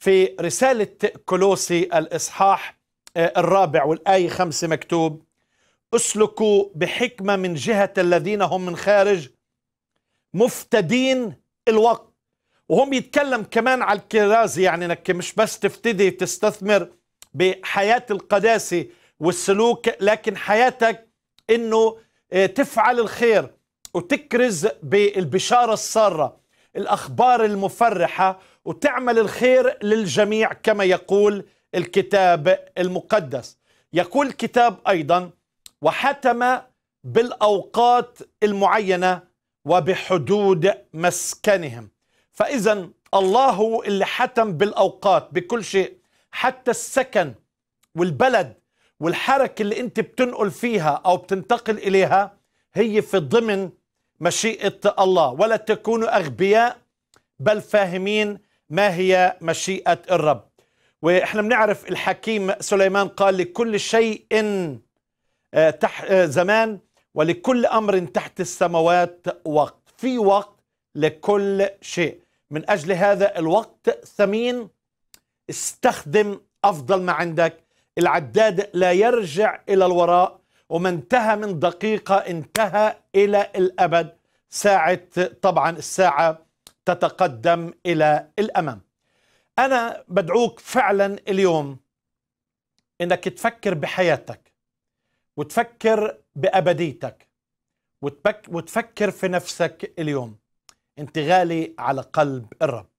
في رسالة كولوسي الإصحاح آه، الرابع والآية خمسة مكتوب اسلكوا بحكمة من جهة الذين هم من خارج مفتدين الوقت وهم يتكلم كمان على الكرازة يعني انك مش بس تفتدي تستثمر بحياة القداسة والسلوك لكن حياتك انه آه، تفعل الخير وتكرز بالبشارة السارة الأخبار المفرحة وتعمل الخير للجميع كما يقول الكتاب المقدس يقول الكتاب أيضا وحتم بالأوقات المعينة وبحدود مسكنهم فإذا الله اللي حتم بالأوقات بكل شيء حتى السكن والبلد والحركة اللي أنت بتنقل فيها أو بتنتقل إليها هي في ضمن مشيئة الله ولا تكونوا أغبياء بل فاهمين ما هي مشيئة الرب وإحنا بنعرف الحكيم سليمان قال لكل شيء آه، تح آه، زمان ولكل أمر تحت السماوات وقت في وقت لكل شيء من أجل هذا الوقت ثمين استخدم أفضل ما عندك العداد لا يرجع إلى الوراء وما انتهى من دقيقة انتهى إلى الأبد ساعة طبعا الساعة تتقدم إلى الأمام أنا بدعوك فعلا اليوم إنك تفكر بحياتك وتفكر بأبديتك وتفكر في نفسك اليوم انت غالي على قلب الرب